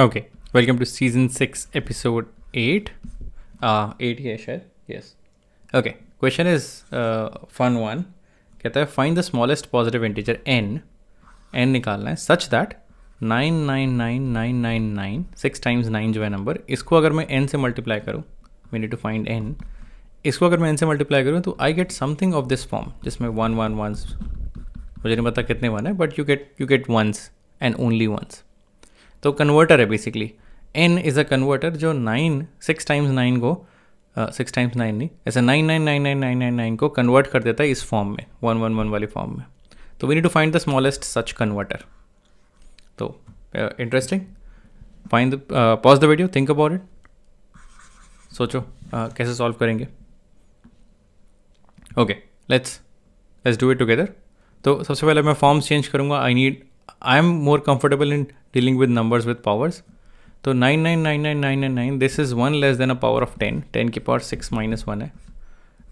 Okay welcome to season six episode eight eight ही है शायद yes okay question is fun one कहता है find the smallest positive integer N N निकालना है such that nine nine nine nine nine nine six times nine जो है number इसको अगर मैं एन से मल्टीप्लाई करूँ we need to find N इसको अगर मैं एन से मल्टीप्लाई करूँ तो I get something of this form जिसमें वन वन वंस मुझे नहीं पता कितने वन है but you get you get ones and only ones तो कन्वर्टर है basically N is a converter जो नाइन सिक्स टाइम्स नाइन को सिक्स टाइम्स नाइन नहीं ऐसे nine nine nine nine nine nine nine को कन्वर्ट कर देता है इस फॉर्म में वन वन वन वाली फॉर्म में तो we need to find the smallest such converter तो interesting find pause the video think about it सोचो uh, कैसे सॉल्व करेंगे okay let's let's do it together तो सबसे पहले मैं फॉर्म्स चेंज करूँगा I need I am more comfortable in dealing with numbers with powers तो nine nine nine nine nine nine nine this is one less than a power of ten ten की power six minus one है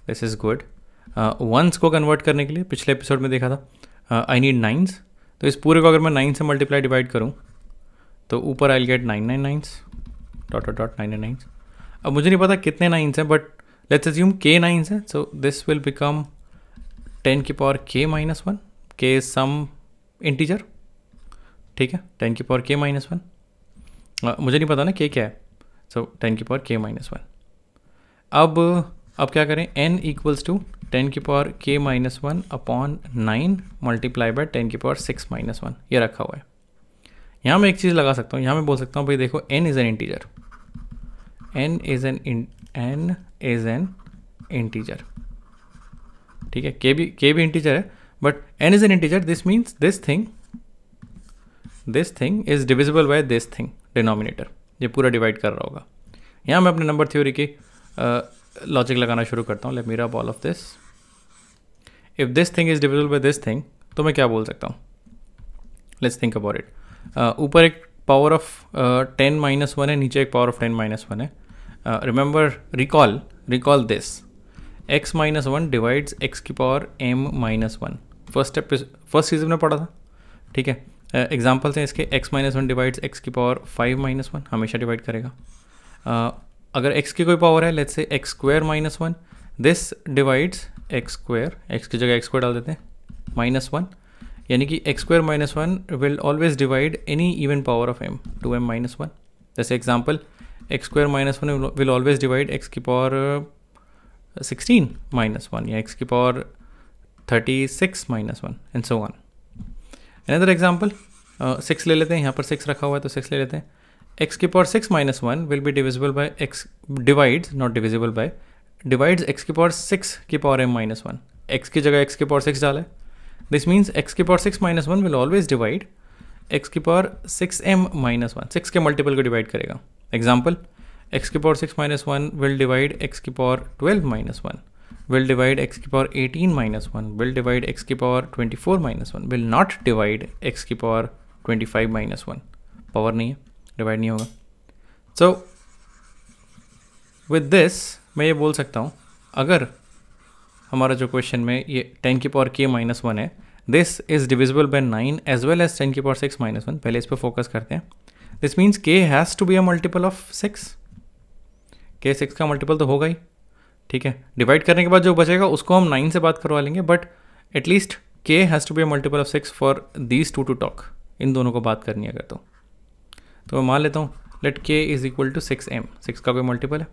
this is good ones को convert करने के लिए पिछले episode में देखा था आई नीड नाइन्स तो इस पूरे को अगर मैं नाइन से मल्टीप्लाई डिवाइड करूँ तो ऊपर I get nine nine nines dot dot dot nine nine nines अब मुझे नहीं पता कितने नाइन्स हैं but let's assume K nines हैं so this will become ten की पावर के minus one K some integer ठीक है टेन की पावर के माइनस वन मुझे नहीं पता ना के क्या है सो टेन की पावर के माइनस वन अब अब क्या करें एन इक्वल्स टू टेन की पावर के minus one upon nine multiply by ten की पावर सिक्स माइनस वन ये रखा हुआ है यहाँ मैं एक चीज़ लगा सकता हूँ यहाँ मैं बोल सकता हूँ भाई देखो N is an integer N is an N is an integer ठीक है के भी के भी इंटीजर है but N is an integer this means this thing this thing is divisible by this thing denominator ये पूरा divide कर रहा होगा यहाँ मैं अपने नंबर थ्योरी की लॉजिक लगाना शुरू करता हूँ let me rub all of this if this thing is divisible by this thing तो मैं क्या बोल सकता हूँ लेट्स थिंक अबाउट इट ऊपर एक power of ten minus one है नीचे एक power of ten minus one है remember recall recall this x minus one divides x की power m minus one first step first season में पढ़ा था ठीक है एग्जाम्पल्स uh, हैं इसके x minus one divides x की पावर फाइव माइनस वन हमेशा डिवाइड करेगा uh, अगर एक्स की कोई पावर है let's say x square minus one this divides x square x की जगह एक्स स्क्वायर डाल देते हैं माइनस वन यानी कि x square minus one will always divide any even power of m two m minus one जैसे example x square minus one will always divide x की power sixteen minus one या x की power thirty six minus one and so on another example six ले लेते हैं यहाँ पर six रखा हुआ है तो सिक्स ले लेते हैं एक्स की power six minus one will be divisible by x divide not divisible by divides x की पावर सिक्स की power m minus one x की जगह एक्स की पावर सिक्स डाला है दिस मीन्स एक्स की power six minus one will always divide x की power six M minus one six के मल्टीपल को डिवाइड करेगा एग्जाम्पल एक्स की power six minus one will divide x की power twelve minus one will divide x की power 18 minus 1, will divide x की power 24 minus 1, will not divide x की power 25 minus 1. Power नहीं है divide नहीं होगा so with this मैं ये बोल सकता हूँ अगर हमारा जो क्वेश्चन में ये टेन की पावर के माइनस वन है this is divisible by nine as well as ten की पावर सिक्स माइनस वन पहले इस पर फोकस करते हैं this means k has to be a multiple of six k six का मल्टीपल तो होगा ही ठीक है डिवाइड करने के बाद जो बचेगा उसको हम नाइन से बात करवा लेंगे but at least k has to be multiple of six for these two to talk इन दोनों को बात करनी है अगर तो तो मैं मान लेता हूँ let k is equal to six m six का कोई मल्टीपल है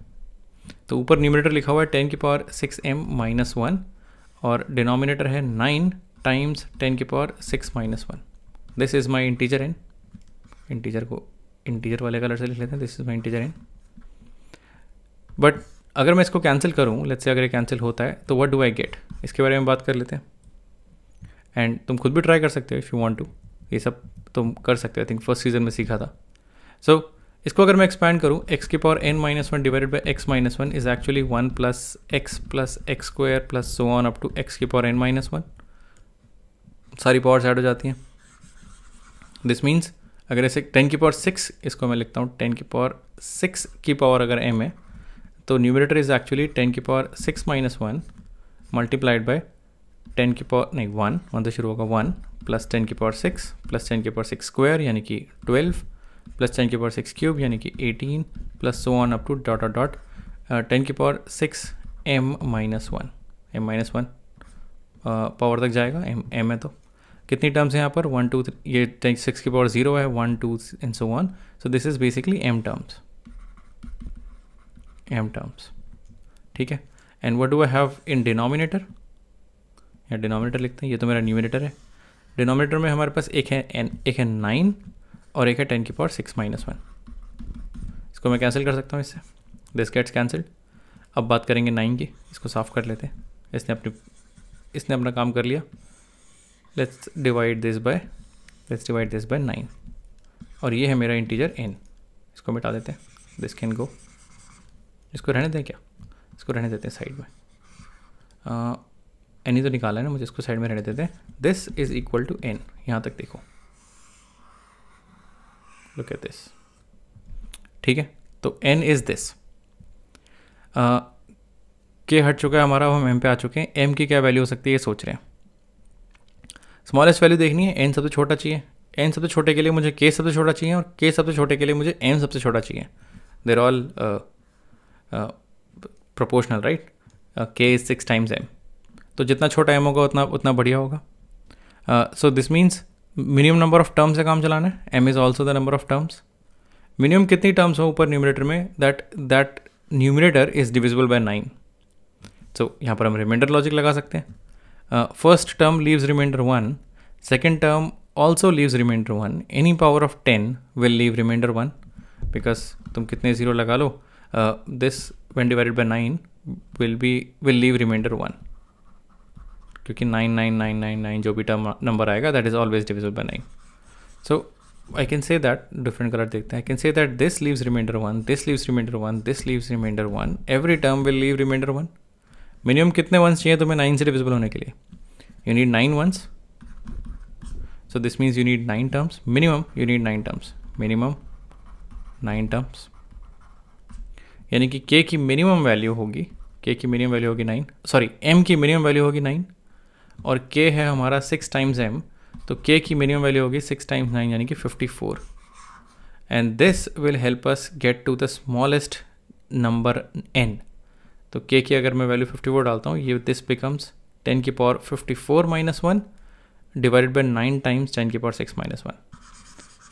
तो ऊपर न्यूमिनेटर लिखा हुआ है टेन की power six M minus one और डिनोमिनेटर है नाइन टाइम्स टेन की power six minus one this is my integer n integer को इंटीजर वाले कलर से लिख लेते हैं this is my integer n but अगर मैं इसको कैंसिल करूँ लेट्स से अगर ये कैंसिल होता है तो वट डू आई गेट इसके बारे में बात कर लेते हैं एंड तुम खुद भी ट्राई कर सकते हो इफ़ यू वांट टू ये सब तुम कर सकते हो आई थिंक फर्स्ट सीजन में सीखा था सो so, इसको अगर मैं एक्सपैंड करूँ एक्स की power n minus one divided by x minus one is actually one plus x plus x square plus so on up to x की पावर एन माइनस वन सारी पावर्स ऐड हो जाती हैं this means अगर ऐसे ten की power six इसको मैं लिखता हूँ टेन की पावर सिक्स की पावर अगर एम है तो न्यूमरेटर इज़ एक्चुअली टेन की power six minus one multiplied by ten की पावर नहीं वन वन से शुरू होगा वन प्लस टेन की पावर सिक्स प्लस टेन की पावर सिक्स स्क्वायर यानी कि ट्वेल्व प्लस टेन की पावर सिक्स क्यूब यानी कि eighteen plus so one up to dot dot dot ten की power six M minus one m minus one power तक जाएगा M M है तो कितनी टर्म्स हैं यहाँ पर वन टू ये टेन सिक्स की पावर जीरो है one two and so on so this is basically m terms m terms ठीक है and what do I have in denominator या डिनोमिनेटर लिखते हैं ये तो मेरा न्यूमिनेटर है डिनोमिनेटर में हमारे पास एक है एन एक है नाइन और एक है टेन की पावर सिक्स माइनस वन इसको मैं कैंसिल कर सकता हूँ इससे दिस गेट्स कैंसिल्ड अब बात करेंगे नाइन की इसको साफ़ कर लेते हैं इसने अपनी इसने अपना काम कर लिया let's divide this by let's divide this by nine और ये है मेरा इंटीजर एन इसको मिटा देते हैं दिस कैन गो इसको रहने दें क्या इसको रहने देते हैं साइड में एन ही तो निकाला है ना मुझे इसको साइड में रहने देते हैं this is equal to n यहाँ तक देखो लुक एट दिस ठीक है तो एन इज़ दिस के हट चुका है हमारा हम एम पे आ चुके हैं एम की क्या वैल्यू हो सकती है ये सोच रहे हैं स्मॉलेस्ट वैल्यू देखनी है एन सबसे छोटा चाहिए एन सबसे छोटे के लिए मुझे के सबसे छोटा चाहिए और के सबसे छोटे के लिए मुझे एम सबसे छोटा चाहिए there all proportional right k is six times m तो जितना छोटा एम होगा उतना उतना बढ़िया होगा so this means minimum number of terms से काम चलाना है m is also the number of terms minimum कितनी टर्म्स हो ऊपर न्यूमिनेटर में that that numerator is divisible by nine so यहाँ पर हम रिमाइंडर लॉजिक लगा सकते हैं first term leaves remainder one second term also leaves remainder one any power of ten will leave remainder one because तुम कितने zero लगा लो uh, this when divided by 9 will be will leave remainder 1 क्योंकि nine जो भी term number आएगा that is always divisible by nine so I can say that different colour देखते हैं I can say that this leaves remainder one this leaves remainder one this leaves remainder one every term will leave remainder one minimum कितने ones चाहिए तुम्हें nine से divisible होने के लिए you need nine ones so this means you need nine terms minimum you need nine terms minimum nine terms यानी कि के की मिनिमम वैल्यू होगी के की मिनिमम वैल्यू होगी नाइन सॉरी एम की मिनिमम वैल्यू होगी नाइन और के है हमारा सिक्स टाइम्स एम तो के की मिनिमम वैल्यू होगी सिक्स टाइम्स नाइन यानी कि fifty four and this will help us get to the smallest number n तो के की अगर मैं वैल्यू फिफ्टी फोर डालता हूँ ये दिस बिकम्स टेन की power fifty four minus one divide by nine times ten की power six minus one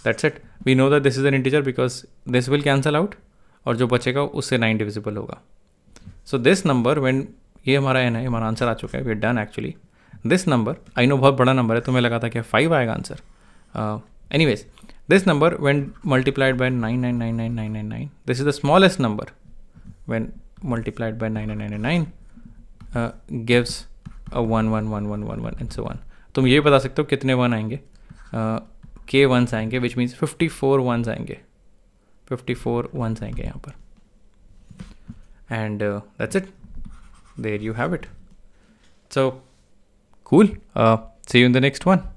that's it we know that this is an integer because this will cancel out और जो बचेगा उससे nine divisible होगा so this number when ये हमारा N है हमारा आंसर आ चुका है we are done actually this number I know बहुत बड़ा नंबर है तो मैं लगा था कि फाइव आएगा answer anyways this number when multiplied by nine nine nine nine nine nine nine this is the smallest number when gives one one one one one one n से one तुम ये बता सकते हो कितने one आएंगे k ones आएंगे which means fifty four ones आएंगे 54 वंस आएंगे यहाँ पर and that's it there you have it so cool see you in the next one